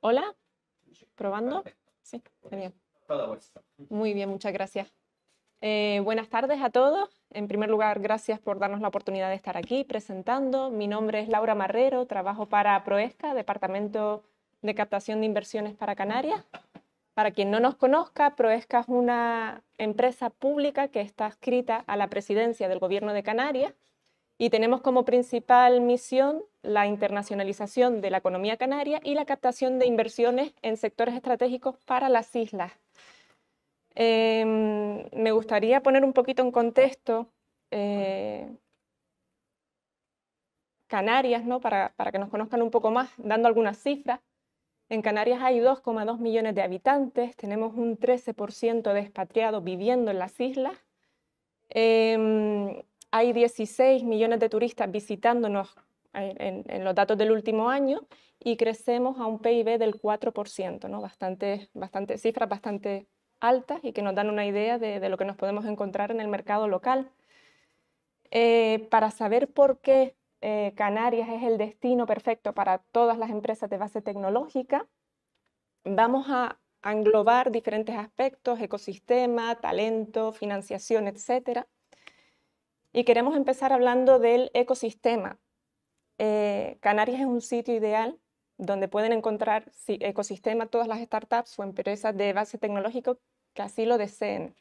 Hola. ¿Probando? Sí, genial. Muy bien, muchas gracias. Eh, buenas tardes a todos. En primer lugar, gracias por darnos la oportunidad de estar aquí presentando. Mi nombre es Laura Marrero, trabajo para Proesca, Departamento de Captación de Inversiones para Canarias. Para quien no nos conozca, Proesca es una empresa pública que está adscrita a la presidencia del Gobierno de Canarias y tenemos como principal misión la internacionalización de la economía canaria y la captación de inversiones en sectores estratégicos para las islas. Em, me gustaría poner un poquito en contexto eh, Canarias, ¿no? Para, que nos conozcan un poco más, dando algunas cifras. En Canarias hay 2,2 millones de habitantes, tenemos un 13% de expatriados viviendo en las islas. Em, hay 16 millones de turistas visitándonos eh, en, los datos del último año y crecemos a un PIB del 4%, ¿no? bastante, bastante, cifras bastante altas y que nos dan una idea de, lo que nos podemos encontrar en el mercado local. Eh, para saber por qué eh, Canarias es el destino perfecto para todas las empresas de base tecnológica, vamos a englobar diferentes aspectos, ecosistema, talento, financiación, etcétera y queremos empezar hablando del ecosistema. Eh, Canarias es un sitio ideal donde pueden encontrar ecosistema todas las startups o empresas de base tecnológica que así lo deseen.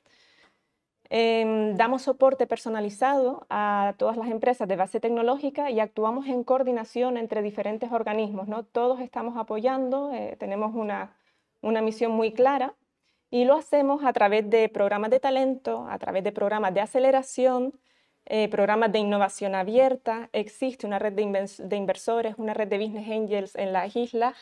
Em, damos soporte personalizado a todas las empresas de base tecnológica y actuamos en coordinación entre diferentes organismos. ¿no? Todos estamos apoyando, eh, tenemos una, una misión muy clara y lo hacemos a través de programas de talento, a través de programas de aceleración, eh, programas de innovación abierta, existe una red de, inversores, una red de business angels en las islas.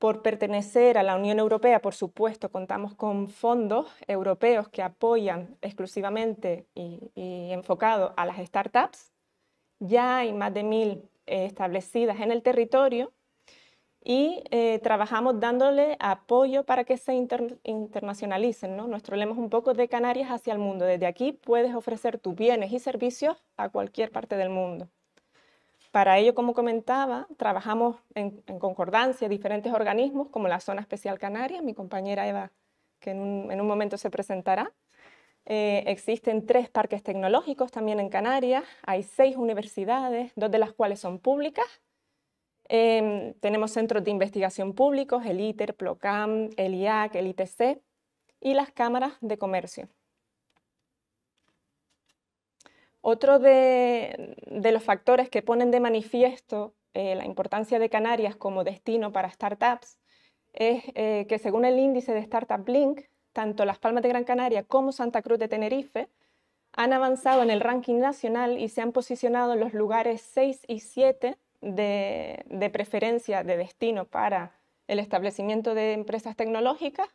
Por pertenecer a la Unión Europea, por supuesto, contamos con fondos europeos que apoyan exclusivamente y, enfocado a las startups. Ya hay más de mil eh, establecidas en el territorio y eh, trabajamos dándole apoyo para que se internacionalicen. ¿no? Nuestro lema es un poco de Canarias hacia el mundo. Desde aquí puedes ofrecer tus bienes y servicios a cualquier parte del mundo. Para ello, como comentaba, trabajamos en, concordancia diferentes organismos como la Zona Especial Canaria, mi compañera Eva, que en un, momento se presentará. Eh, existen tres parques tecnológicos también en Canarias, hay seis universidades, dos de las cuales son públicas Em, tenemos centros de investigación públicos, el ITER, PLOCAM, el IAC, el ITC y las cámaras de comercio. Otro de, los factores que ponen de manifiesto eh, la importancia de Canarias como destino para startups es eh, que según el índice de Startup Blink, tanto Las Palmas de Gran Canaria como Santa Cruz de Tenerife han avanzado en el ranking nacional y se han posicionado en los lugares 6 y 7 de, preferencia de destino para el establecimiento de empresas tecnológicas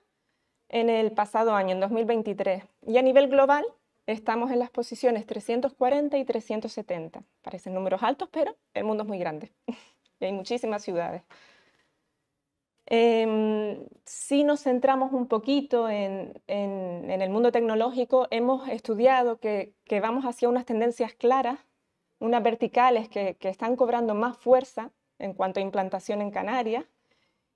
en el pasado año, en 2023. Y a nivel global estamos en las posiciones 340 y 370. Parecen números altos, pero el mundo es muy grande y hay muchísimas ciudades. Em, si nos centramos un poquito en, el mundo tecnológico, hemos estudiado que, vamos hacia unas tendencias claras unas verticales que, están cobrando más fuerza en cuanto a implantación en Canarias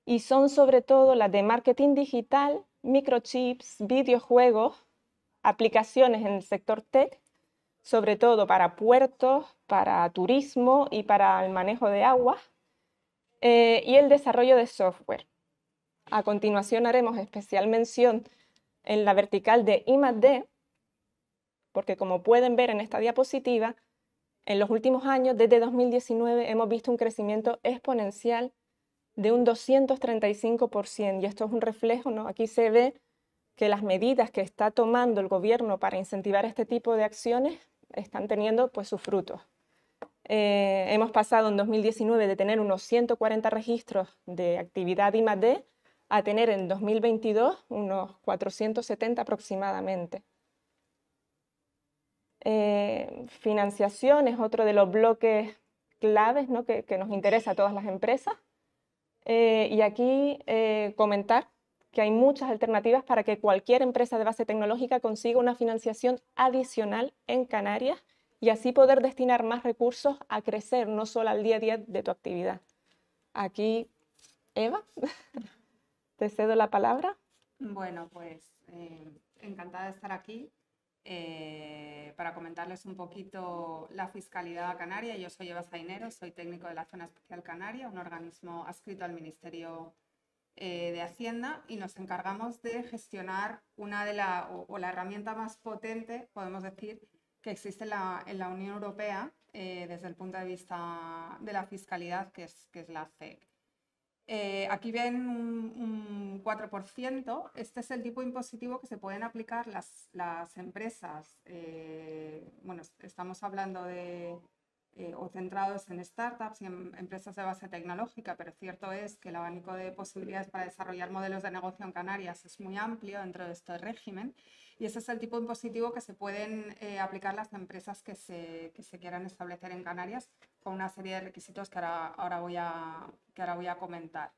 y son sobre todo las de marketing digital, microchips, videojuegos, aplicaciones en el sector tech, sobre todo para puertos, para turismo y para el manejo de aguas, eh, y el desarrollo de software. A continuación haremos especial mención en la vertical de IMAD porque como pueden ver en esta diapositiva, en los últimos años, desde 2019, hemos visto un crecimiento exponencial de un 235%. Y esto es un reflejo, ¿no? Aquí se ve que las medidas que está tomando el gobierno para incentivar este tipo de acciones están teniendo pues, sus frutos. Eh, hemos pasado en 2019 de tener unos 140 registros de actividad IMAD a tener en 2022 unos 470 aproximadamente. Eh, financiación es otro de los bloques claves que, nos interesa a todas las empresas. Eh, y aquí eh, comentar que hay muchas alternativas para que cualquier empresa de base tecnológica consiga una financiación adicional en Canarias y así poder destinar más recursos a crecer, no solo al día a día de tu actividad. Aquí, Eva, te cedo la palabra. Bueno, pues encantada de estar aquí eh, para comentarles un poquito la fiscalidad canaria. Yo soy Eva Zainero, soy técnico de la Zona Especial Canaria, un organismo adscrito al Ministerio eh, de Hacienda y nos encargamos de gestionar una de la, o, la herramienta más potente, podemos decir, que existe en la, Unión Europea eh, desde el punto de vista de la fiscalidad, que es, que es la CEC. E eh, aquí ven un, 4%. Este es el tipo impositivo que se pueden aplicar las, empresas. Eh, bueno, estamos hablando de eh, o centrados en startups y en empresas de base tecnológica, pero cierto es que el abanico de posibilidades para desarrollar modelos de negocio en Canarias es muy amplio dentro de este régimen. Y ese es el tipo impositivo que se pueden eh, aplicar las empresas que se, que se, quieran establecer en Canarias con una serie de requisitos que ahora, ahora voy a, que ahora voy a comentar.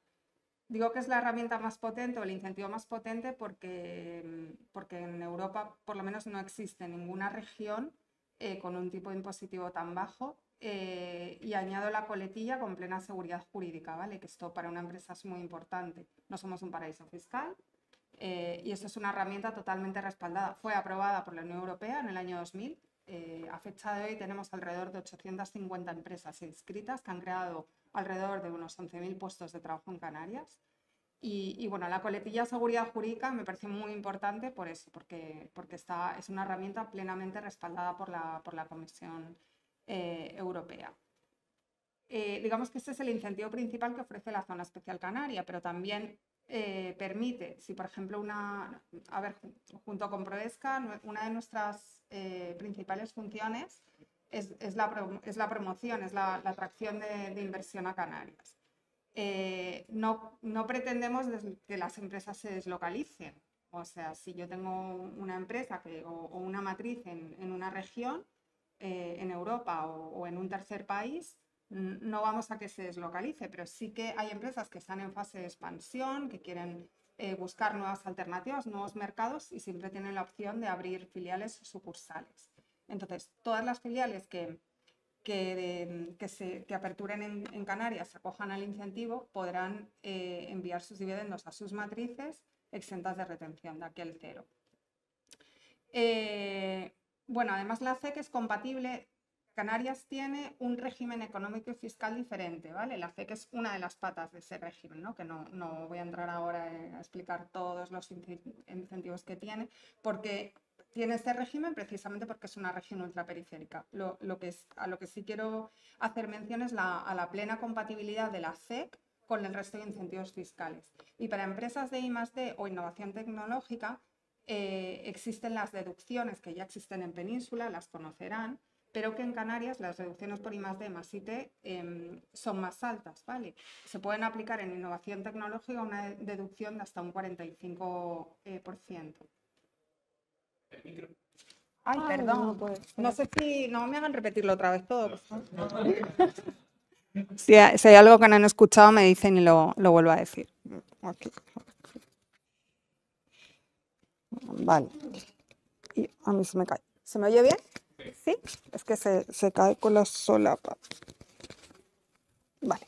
Digo que es la herramienta más potente o el incentivo más potente porque, porque en Europa por lo menos no existe ninguna región eh, con un tipo de impositivo tan bajo eh, y añado la coletilla con plena seguridad jurídica, ¿vale? Que esto para una empresa es muy importante. No somos un paraíso fiscal, eh, y esto es una herramienta totalmente respaldada. Fue aprobada por la Unión Europea en el año 2000. Eh, a fecha de hoy tenemos alrededor de 850 empresas inscritas que han creado alrededor de unos 11.000 puestos de trabajo en Canarias. Y, bueno, la coletilla seguridad jurídica me parece muy importante por eso, porque, porque está, es una herramienta plenamente respaldada por la, por la Comisión eh, Europea. digamos que este es el incentivo principal que ofrece la zona especial canaria, pero también eh, permite, si por ejemplo una, a ver, junto con Proesca, una de nuestras eh, principales funciones es, es, la, es, la, promoción, es la, atracción de, inversión a Canarias. Eh, no, no pretendemos que las empresas se deslocalicen. O sea, si yo tengo una empresa que, o, una matriz en, en una región, en Europa o en un tercer país, no vamos a que se deslocalice, pero sí que hay empresas que están en fase de expansión, que quieren eh, buscar nuevas alternativas, nuevos mercados y siempre tienen la opción de abrir filiales sucursales. Entonces, todas las filiales que, que, se, aperturen en, Canarias, acojan al incentivo, podrán eh, enviar sus dividendos a sus matrices exentas de retención de aquel cero. Eh, bueno, además la CEC es compatible Canarias tiene un régimen económico y fiscal diferente, ¿vale? La FEC es una de las patas de ese régimen, ¿no? Que no, no voy a entrar ahora a explicar todos los incentivos que tiene, porque tiene este régimen precisamente porque es una región ultraperiférica. Lo, lo que es, a lo que sí quiero hacer mención es la, a la plena compatibilidad de la FEC con el resto de incentivos fiscales. Y para empresas de D o innovación tecnológica eh, existen las deducciones que ya existen en Península, las conocerán, pero que en Canarias las reducciones por I más D más IT em, son más altas, ¿vale? Se pueden aplicar en innovación tecnológica una deducción de hasta un 45%. Eh, Ay, ah, perdón. No, sé si no me hagan repetirlo otra vez todo, si, hay, algo que no han escuchado, me dicen y lo, vuelvo a decir. Vale. Y a mí se me cae. ¿Se me oye bien? Sí, es que se, cae con la solapa. Vale.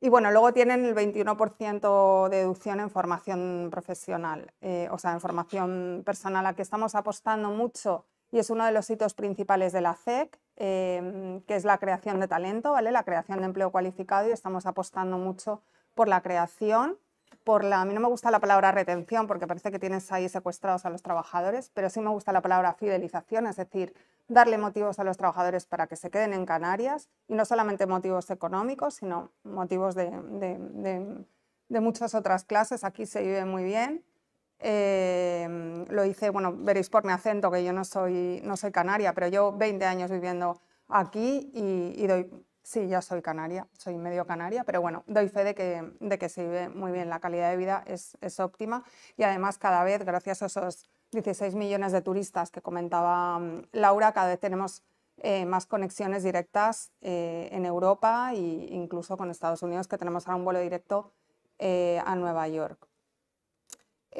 Y bueno, luego tienen el 21% de deducción en formación profesional, eh, o sea, en formación personal, a que estamos apostando mucho y es uno de los hitos principales de la CEC, e em, que es la creación de talento, ¿vale? La creación de empleo cualificado y estamos apostando mucho por la creación por la, a mí no me gusta la palabra retención porque parece que tienes ahí secuestrados a los trabajadores, pero sí me gusta la palabra fidelización, es decir, darle motivos a los trabajadores para que se queden en Canarias y no solamente motivos económicos, sino motivos de, de, muchas otras clases. Aquí se vive muy bien. Eh, lo hice, bueno, veréis por mi acento que yo no soy, no soy canaria, pero yo 20 años viviendo aquí y, y doy Sí, yo soy canaria, soy medio canaria, pero bueno, doy fe de que, de que se vive muy bien, la calidad de vida es, óptima y además cada vez, gracias a esos 16 millones de turistas que comentaba mm, Laura, cada vez tenemos eh, más conexiones directas eh, en Europa e incluso con Estados Unidos, que tenemos ahora un vuelo directo eh, a Nueva York.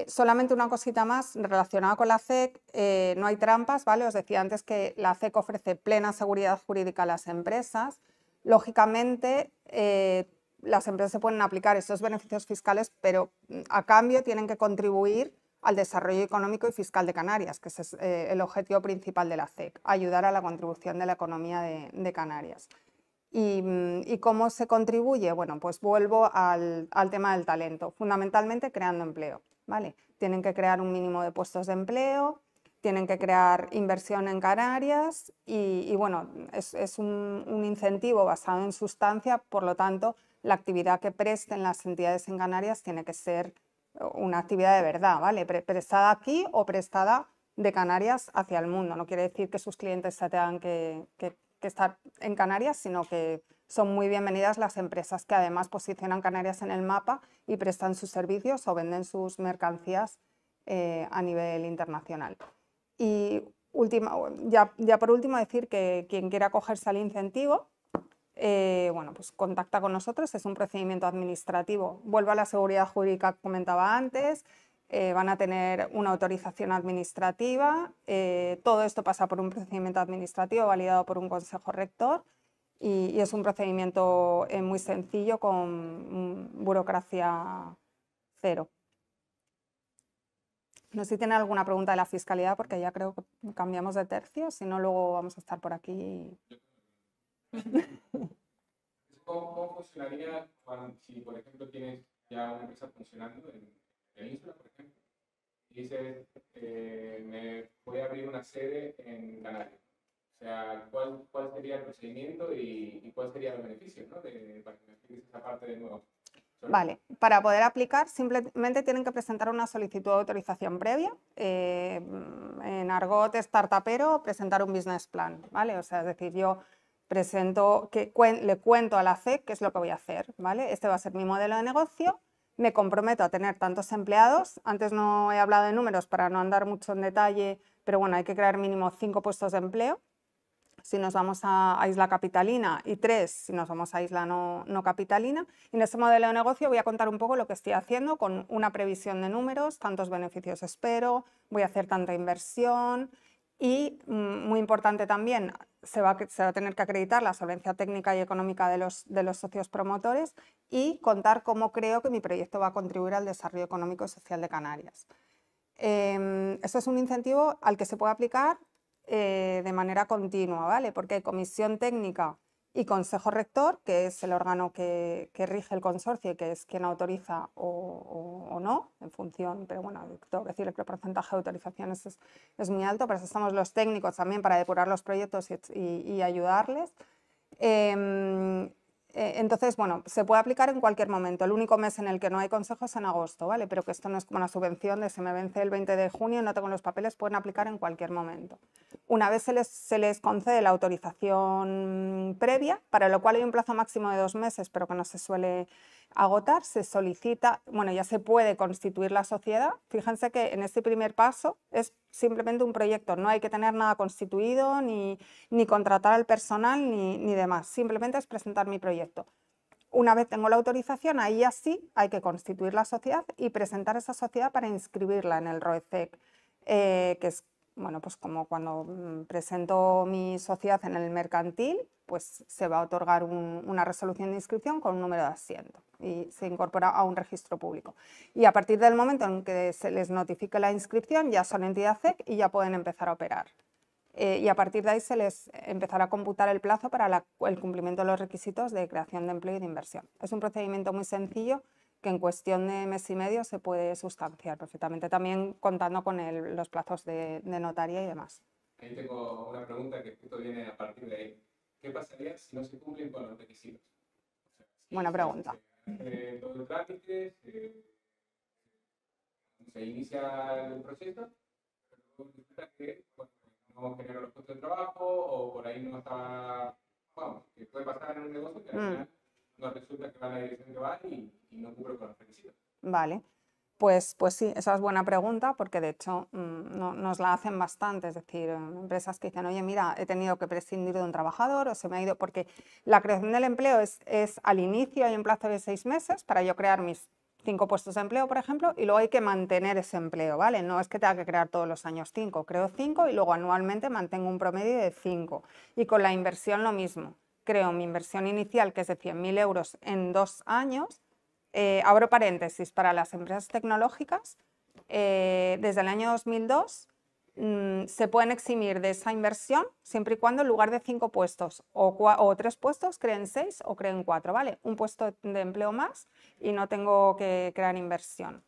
solamente una cosita más relacionada con la CEC, e no hay trampas, ¿vale? Os decía antes que la CEC e ofrece plena seguridad jurídica a las empresas, lógicamente eh, las empresas se pueden aplicar estos beneficios fiscales, pero mm, a cambio tienen que contribuir al desarrollo económico y fiscal de Canarias, que es eh, el objetivo principal de la CEC, e ayudar a la contribución de la economía de, Canarias. Mm, y, cómo se contribuye? Bueno, pues vuelvo al, al, tema del talento, fundamentalmente creando empleo. ¿vale? Tienen que crear un mínimo de puestos de empleo, tienen que crear inversión en Canarias y, bueno, es, un, incentivo basado en sustancia, por lo tanto, la actividad que presten las entidades en Canarias tiene que ser eh, una actividad de verdad, ¿vale? prestada aquí o prestada de Canarias hacia el mundo. No quiere decir que sus clientes se tengan que, estar en Canarias, sino que son muy bienvenidas las empresas que además posicionan Canarias en el mapa y prestan sus servicios o venden sus mercancías eh, a nivel internacional. Y última, ya, ya por último decir que quien quiera acogerse al incentivo, eh, bueno, pues contacta con nosotros, es un procedimiento administrativo. vuelva a la seguridad jurídica que comentaba antes, eh, van a tener una autorización administrativa, eh, todo esto pasa por un procedimiento administrativo validado por un consejo rector y es un procedimiento muy sencillo con mm, burocracia cero. No sé si tiene alguna pregunta de la fiscalidad, porque ya creo que cambiamos de tercio, si no, luego vamos a estar por aquí. ¿Cómo, funcionaría si, por ejemplo, tienes ya una empresa funcionando en Isla, por ejemplo, y dices, eh, me voy a abrir una sede en Canarias? O sea, ¿cuál, cuál sería el procedimiento y, y cuál sería el beneficio ¿no? de, para que me esa parte de nuevo? Vale, para poder aplicar simplemente tienen que presentar una solicitud de autorización previa, eh, en argot startupero, presentar un business plan, ¿vale? O sea, es decir, yo presento, que le cuento a la CEC qué es lo que voy a hacer, ¿vale? Este va a ser mi modelo de negocio, me comprometo a tener tantos empleados, antes no he hablado de números para no andar mucho en detalle, pero bueno, hay que crear mínimo cinco puestos de empleo, si nos vamos a, isla capitalina y tres si nos vamos a isla no, capitalina. en ese modelo de negocio voy a contar un poco lo que estoy haciendo con una previsión de números, tantos beneficios espero, voy a hacer tanta inversión y, mm, muy importante también, se va, se va, a tener que acreditar la solvencia técnica y económica de los, de los socios promotores y contar cómo creo que mi proyecto va a contribuir al desarrollo económico y social de Canarias. Eh, eso es un incentivo al que se puede aplicar eh, de manera continua, ¿vale? Porque hay comisión técnica y consejo rector, que es el órgano que, rige el consorcio y que es quien autoriza o, no, en función, pero bueno, tengo que decir que el porcentaje de autorizaciones es, muy alto, pero estamos los técnicos también para depurar los proyectos y, ayudarles. Em, eh, entonces, bueno, se puede aplicar en cualquier momento. El único mes en el que no hay consejo es en agosto, ¿vale? Pero que esto no es como una subvención de se me vence el 20 de junio, no tengo los papeles, pueden aplicar en cualquier momento. Una vez se les, se les concede la autorización previa, para lo cual hay un plazo máximo de dos meses, pero que no se suele agotar, se solicita, bueno, ya se puede constituir la sociedad. Fíjense que en este primer paso es simplemente un proyecto, no hay que tener nada constituido, ni, contratar al personal, ni, demás. Simplemente es presentar mi proyecto. Una vez tengo la autorización, ahí así hay que constituir la sociedad y presentar esa sociedad para inscribirla en el ROECEC, eh, que es bueno, pues como cuando mm, presento mi sociedad en el mercantil, pues se va a otorgar una resolución de inscripción con un número de asiento y se incorpora a un registro público. Y a partir del momento en que se les notifique la inscripción, ya son entidad CEC e y ya pueden empezar a operar. Eh, y a partir de ahí se les empezará a computar el plazo para el cumplimiento de los requisitos de creación de empleo y de inversión. Es un procedimiento muy sencillo que en cuestión de mes y medio se puede sustanciar perfectamente, también contando con el, los plazos de, de, notaría y demás. Ahí tengo una pregunta que justo viene a partir de ahí. ¿Qué pasaría si no se cumplen con los requisitos? Buena pregunta. Eh, todo el trámite, se, inicia el proceso, pero resulta que bueno, no generó los puestos de trabajo o por ahí no está... Vamos, bueno, que puede pasar en un negocio que al mm. final no resulta que va la dirección que va y, no cumple con Vale. Pues, pues sí, esa es buena pregunta porque de hecho mm, no, nos la hacen bastante, es decir, empresas que dicen, oye, mira, he tenido que prescindir de un trabajador o se me ha ido, porque la creación del empleo es, es al inicio, hay un plazo de seis meses para yo crear mis cinco puestos de empleo, por ejemplo, y luego hay que mantener ese empleo, ¿vale? No es que tenga que crear todos los años cinco, creo cinco y luego anualmente mantengo un promedio de cinco. Y con la inversión lo mismo creo mi inversión inicial, que es de 100.000 euros en dos años, eh, abro paréntesis, para las empresas tecnológicas, eh, desde el año 2002 mm, se pueden eximir de esa inversión siempre y cuando en lugar de cinco puestos o, tres puestos creen seis o creen cuatro, ¿vale? Un puesto de empleo más y no tengo que crear inversión.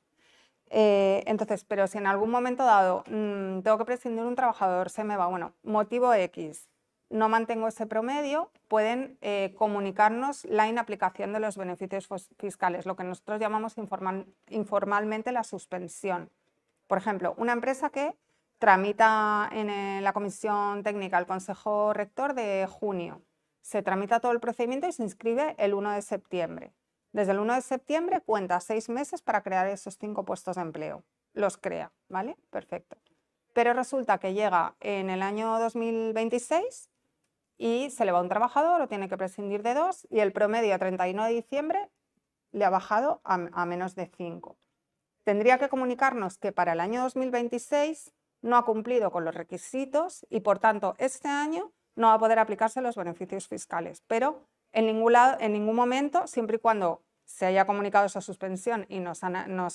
Eh, entonces, pero si en algún momento dado mm, tengo que prescindir un trabajador, se me va, bueno, motivo X, no mantengo ese promedio, pueden eh, comunicarnos la inaplicación de los beneficios fiscales, lo que nosotros llamamos informalmente la suspensión. Por ejemplo, una empresa que tramita en eh, la comisión técnica, el consejo rector de junio, se tramita todo el procedimiento y se inscribe el 1 de septiembre. Desde el 1 de septiembre cuenta seis meses para crear esos cinco puestos de empleo. Los crea, ¿vale? Perfecto. Pero resulta que llega en el año 2026 y se le va un trabajador o tiene que prescindir de dos y el promedio a 31 de diciembre le ha bajado a, menos de cinco. Tendría que comunicarnos que para el año 2026 no ha cumplido con los requisitos y por tanto este año no va a poder aplicarse los beneficios fiscales, pero en ningún, lado, en ningún momento, siempre y cuando se haya comunicado esa suspensión y no se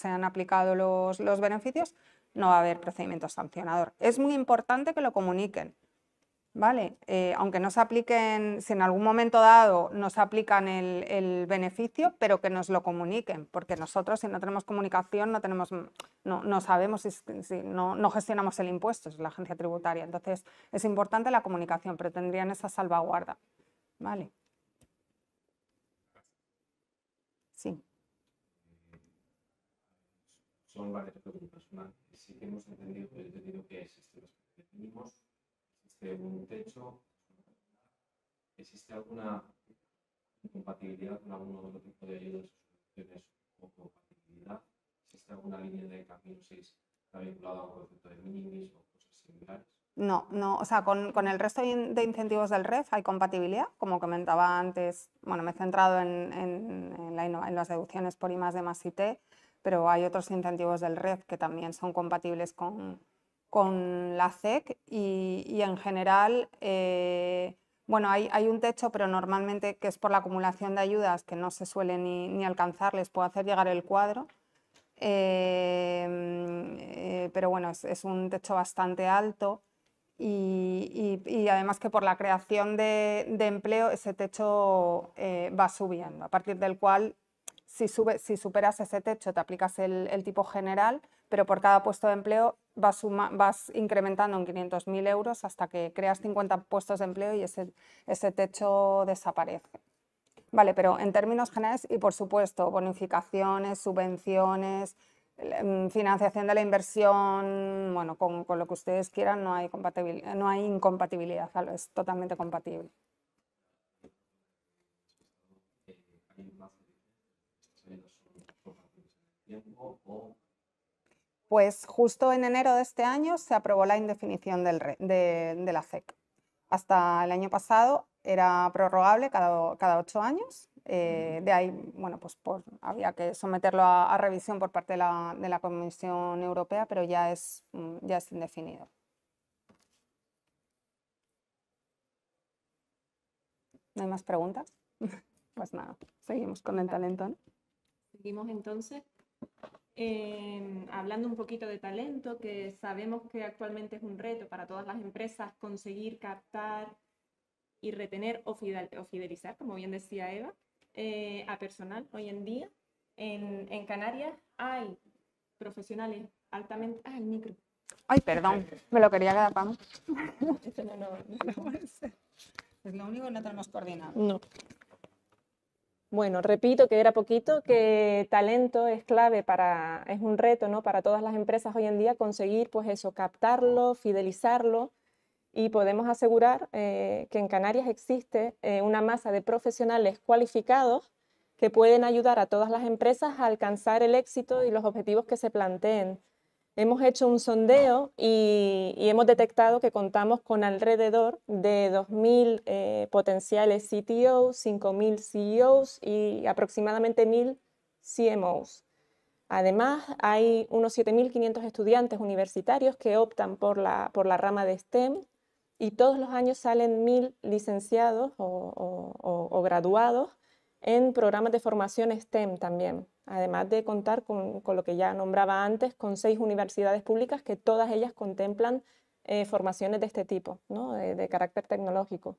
han, aplicado los beneficios, no va a haber procedimiento sancionador. Es muy importante que lo comuniquen, ¿vale? Eh, aunque no se apliquen, si en algún momento dado nos aplican el, el, beneficio, pero que nos lo comuniquen, porque nosotros si no tenemos comunicación no tenemos, mm, no, sabemos si, no, gestionamos el impuesto, es la agencia tributaria. Entonces es importante la comunicación, pero tendrían esa salvaguarda, ¿vale? Sí. Son varias preguntas. hemos entendido, que es este, existe un techo, existe alguna compatibilidad con alguno de los tipos de ayudas o soluciones o compatibilidad, existe alguna línea de camino 6 vinculada a un concepto de minimis o cosas similares. No, no, o sea, con, con el resto de incentivos del REF hay compatibilidad, como comentaba antes, bueno, me he centrado en, en, en las deducciones por I más de más IT, pero hay otros incentivos del REF que también son compatibles con, con la CEC y, en general, eh, bueno, hay, hay, un techo, pero normalmente que es por la acumulación de ayudas que no se suele ni, alcanzar, les puedo hacer llegar el cuadro. Em, eh, pero bueno, es, un techo bastante alto y, además que por la creación de, empleo ese techo eh, va subiendo, a partir del cual si, superas ese techo te aplicas el, tipo general, pero por cada puesto de empleo vas, incrementando en 500.000 euros hasta que creas 50 puestos de empleo y ese, techo desaparece. Vale, pero en términos generales y por supuesto bonificaciones, subvenciones, mm, financiación de la inversión, bueno, con, lo que ustedes quieran no hay incompatibilidad, es totalmente compatible. Pues justo en enero de este año se aprobó la indefinición de, la CEC e Hasta el año pasado era prorrogable cada, cada ocho años. Eh, de ahí, bueno, pues había que someterlo a, revisión por parte de la, de la, Comisión Europea, pero ya es, mm, ya es indefinido. ¿No hay más preguntas? Pues nada, seguimos con el talentón. Seguimos entonces hablando un poquito de talento, que sabemos que actualmente es un reto para todas las empresas conseguir captar y retener o, fidelizar, como bien decía Eva, eh, a personal hoy en día. En, Canarias hay profesionales altamente... Ah, el micro. Ay, perdón, me lo quería agarrar no, no, Es lo único que no tenemos coordinado. No. Bueno, repito que era poquito, que talento es clave para, es un reto, Para todas las empresas hoy en día conseguir, pues eso, captarlo, fidelizarlo y podemos asegurar eh, que en Canarias existe eh, una masa de profesionales cualificados que pueden ayudar a todas las empresas a alcanzar el éxito y los objetivos que se planteen hemos hecho un sondeo y, hemos detectado que contamos con alrededor de 2.000 eh, potenciales CTOs, 5.000 CEOs y aproximadamente 1.000 CMOs. Además, hay unos 7.500 estudiantes universitarios que optan por la, rama de STEM y todos los años salen 1.000 licenciados o graduados en programas de formación STEM también además de contar con, lo que ya nombraba antes, con seis universidades públicas que todas ellas contemplan eh, formaciones de este tipo, ¿no? de, carácter tecnológico.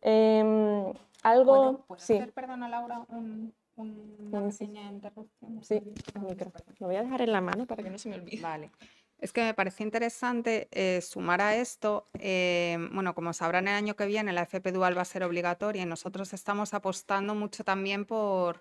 Em, algo... sí. perdona Laura, un, un, una pequeña interrupción? Sí, el Lo voy a dejar en la mano para que no se me olvide. Vale. Es que me parece interesante eh, sumar a esto, em, bueno, como sabrán el año que viene la FP Dual va a ser obligatoria y nosotros estamos apostando mucho también por,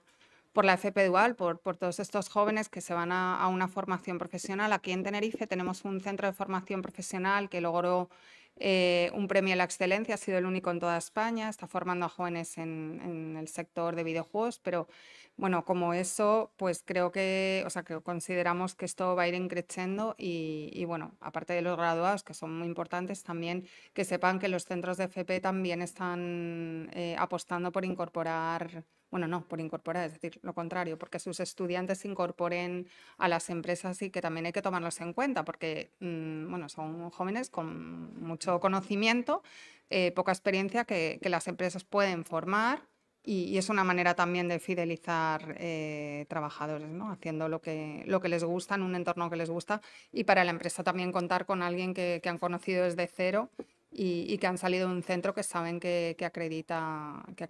por la FP Dual, por, por todos estos jóvenes que se van a, una formación profesional. Aquí en Tenerife tenemos un centro de formación profesional que logró eh, un premio a la excelencia, ha sido el único en toda España, está formando a jóvenes en, el sector de videojuegos, pero bueno, como eso, pues creo que, o sea, que consideramos que esto va a ir creciendo y, bueno, aparte de los graduados, que son muy importantes, también que sepan que los centros de FP también están eh, apostando por incorporar bueno, no, por incorporar, es decir, lo contrario, porque sus estudiantes se incorporen a las empresas y que también hay que tomarlos en cuenta, porque mm, bueno, son jóvenes con mucho conocimiento, eh, poca experiencia que, las empresas pueden formar y, es una manera también de fidelizar eh, trabajadores, ¿no? haciendo lo que, lo que les gusta en un entorno que les gusta y para la empresa también contar con alguien que, que han conocido desde cero y, que han salido de un centro que saben que, que, acredita, que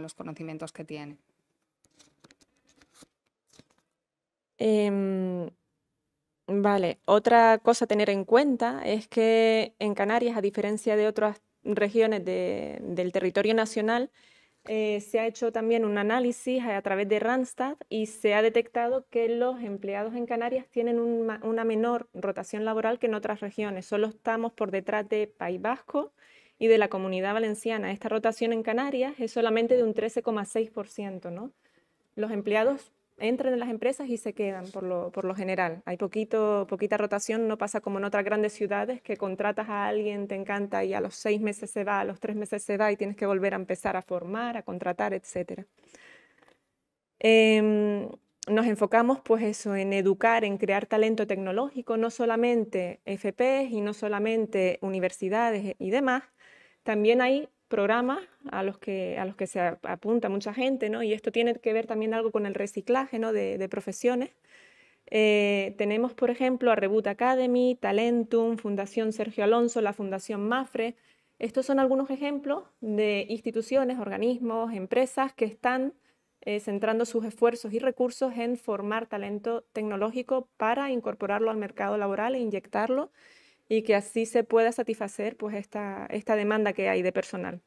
los conocimientos que tiene. Em, vale, otra cosa a tener en cuenta es que en Canarias, a diferencia de otras regiones del territorio nacional, eh, se ha hecho también un análisis eh, a, través de Randstad y se ha detectado que los empleados en Canarias tienen una menor rotación laboral que en otras regiones. Solo estamos por detrás de País Vasco y de la Comunidad Valenciana. Esta rotación en Canarias es solamente de un 13,6%. ¿no? Los empleados entran en las empresas y se quedan por lo, general. Hay poquito, poquita rotación, no pasa como en otras grandes ciudades que contratas a alguien, te encanta y a los seis meses se va, a los tres meses se va y tienes que volver a empezar a formar, a contratar, etc. Em, nos enfocamos pues eso, en educar, en crear talento tecnológico, no solamente FPs y no solamente universidades y demás, también hay programas a los que, a los que se apunta mucha gente, ¿no? Y esto tiene que ver también algo con el reciclaje, ¿no? De, profesiones. Eh, tenemos, por ejemplo, a Reboot Academy, Talentum, Fundación Sergio Alonso, la Fundación Mafre. Estos son algunos ejemplos de instituciones, organismos, empresas que están eh, centrando sus esfuerzos y recursos en formar talento tecnológico para incorporarlo al mercado laboral e inyectarlo y que así se pueda satisfacer pues, esta, esta demanda que hay de personal.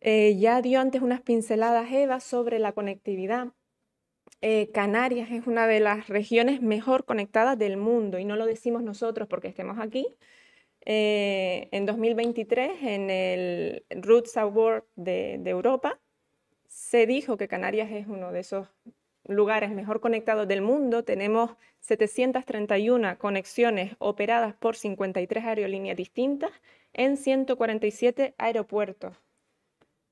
Eh, ya dio antes unas pinceladas Eva sobre la conectividad. Eh, Canarias es una de las regiones mejor conectadas del mundo y no lo decimos nosotros porque estemos aquí. Eh, en 2023, en el Roots Award de, de Europa, se dijo que Canarias es uno de esos lugares mejor conectados del mundo. Tenemos 731 conexiones operadas por 53 aerolíneas distintas en 147 aeropuertos.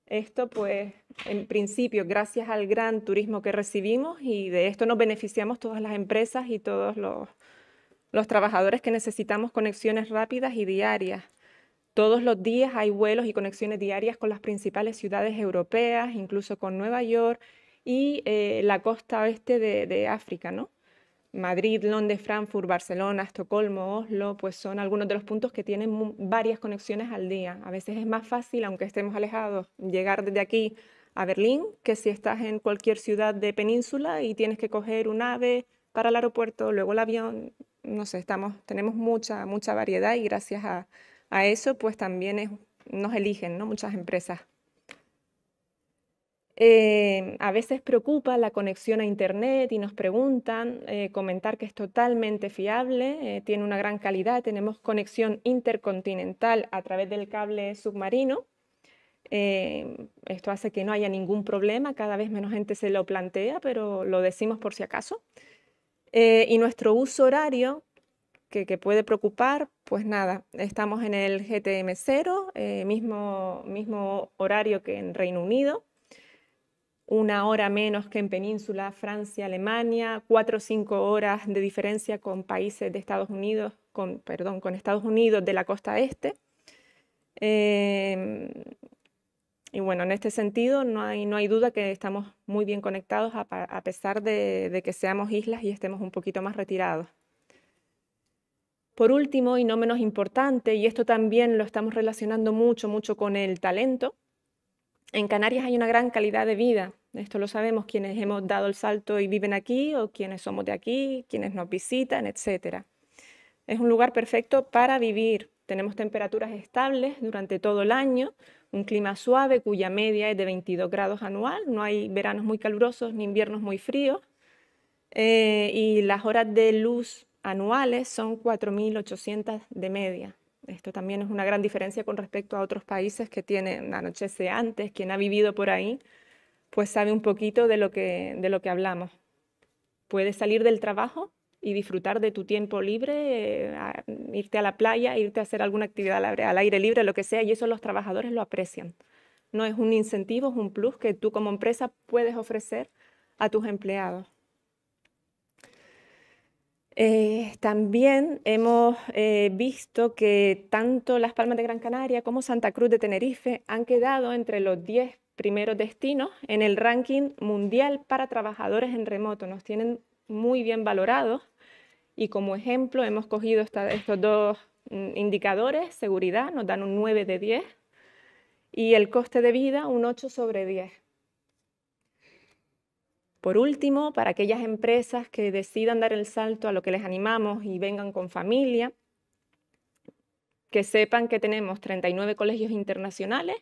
Esto, pues, en principio, gracias al gran turismo que recibimos y de esto nos beneficiamos todas las empresas y todos los, los trabajadores que necesitamos conexiones rápidas y diarias. Todos los días hay vuelos y conexiones diarias con las principales ciudades europeas, incluso con Nueva York y eh, la costa oeste de, África, ¿no? Madrid, Londres, Frankfurt, Barcelona, Estocolmo, Oslo, pues son algunos de los puntos que tienen varias conexiones al día. A veces es más fácil, aunque estemos alejados, llegar desde aquí a Berlín que si estás en cualquier ciudad de península y tienes que coger un ave para el aeropuerto, luego el avión, no sé, estamos, tenemos mucha, mucha variedad y gracias a, eso pues también nos eligen ¿no? muchas empresas. Eh, a veces preocupa la conexión a Internet y nos preguntan, eh, comentar que es totalmente fiable, eh, tiene una gran calidad, tenemos conexión intercontinental a través del cable submarino. esto hace que no haya ningún problema, cada vez menos gente se lo plantea, pero lo decimos por si acaso. y nuestro uso horario, que, puede preocupar, pues nada, estamos en el GTM 0, mismo, mismo horario que en Reino Unido una hora menos que en Península, Francia, Alemania, cuatro o cinco horas de diferencia con países de Estados Unidos, con, perdón, con Estados Unidos de la costa este. Em, y bueno, en este sentido no hay, no hay duda que estamos muy bien conectados a, pesar de, de que seamos islas y estemos un poquito más retirados. Por último, y no menos importante, y esto también lo estamos relacionando mucho, mucho con el talento, en Canarias hay una gran calidad de vida, esto lo sabemos quienes hemos dado el salto y viven aquí o quienes somos de aquí, quienes nos visitan, etc. Es un lugar perfecto para vivir. Tenemos temperaturas estables durante todo el año, un clima suave cuya media es de 22 grados anual, no hay veranos muy calurosos ni inviernos muy fríos, eh, y las horas de luz anuales son 4.800 de media. Esto también es una gran diferencia con respecto a otros países que tienen anochece antes. Quien ha vivido por ahí, pues sabe un poquito de lo que, de lo que hablamos. Puedes salir del trabajo y disfrutar de tu tiempo libre, irte a la playa, irte a hacer alguna actividad al aire libre, lo que sea, y eso los trabajadores lo aprecian. No es un incentivo, es un plus que tú como empresa puedes ofrecer a tus empleados. Eh, también hemos eh, visto que tanto Las Palmas de Gran Canaria como Santa Cruz de Tenerife han quedado entre los 10 primeros destinos en el ranking mundial para trabajadores en remoto. Nos tienen muy bien valorados y como ejemplo hemos cogido estos dos mm, indicadores, seguridad, nos dan un 9 de 10 y el coste de vida un 8 sobre 10. Por último, para aquellas empresas que decidan dar el salto a lo que les animamos y vengan con familia, que sepan que tenemos 39 colegios internacionales.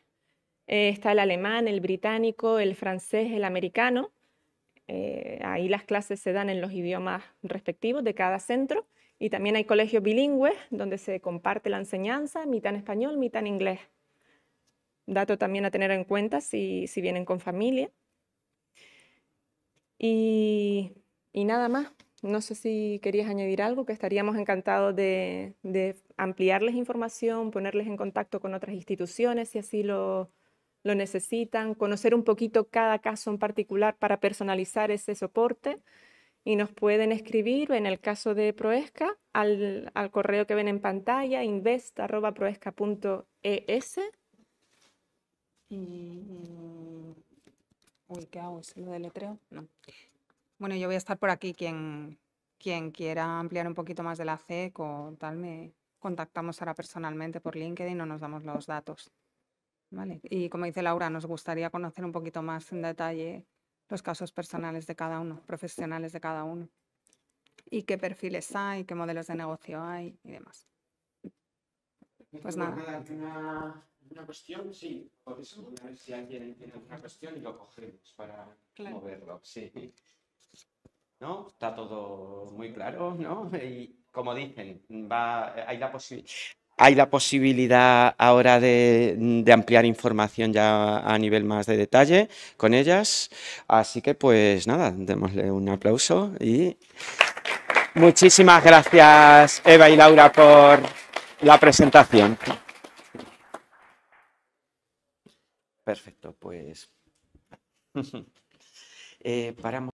Eh, está el alemán, el británico, el francés, el americano. Eh, ahí las clases se dan en los idiomas respectivos de cada centro. Y también hay colegios bilingües donde se comparte la enseñanza, mitad en español, mitad en inglés. Dato también a tener en cuenta si, si vienen con familia. Y, nada más. No sé si querías añadir algo, que estaríamos encantados de, ampliarles información, ponerles en contacto con otras instituciones si así lo, necesitan, conocer un poquito cada caso en particular para personalizar ese soporte y nos pueden escribir en el caso de Proesca al, correo que ven en pantalla, invest.proesca.es. Uy, ¿qué hago? ¿Se lo deletreo? No. Bueno, yo voy a estar por aquí. Quien, quien quiera ampliar un poquito más de la C, con tal me contactamos ahora personalmente por LinkedIn o nos damos los datos. Y como dice Laura, nos gustaría conocer un poquito más en detalle los casos personales de cada uno, profesionales de cada uno. Y qué perfiles hay, qué modelos de negocio hay y demás. Pues, pues nada una cuestión, sí. Por eso, a ver si alguien tiene alguna cuestión y lo cogemos para moverlo, sí. ¿No? Está todo muy claro, ¿no? Y como dicen, va, hay la posibilidad. Hay la posibilidad ahora de, de, ampliar información ya a nivel más de detalle con ellas. Así que pues nada, démosle un aplauso y muchísimas gracias Eva y Laura por la presentación. Perfecto, pues eh, paramos.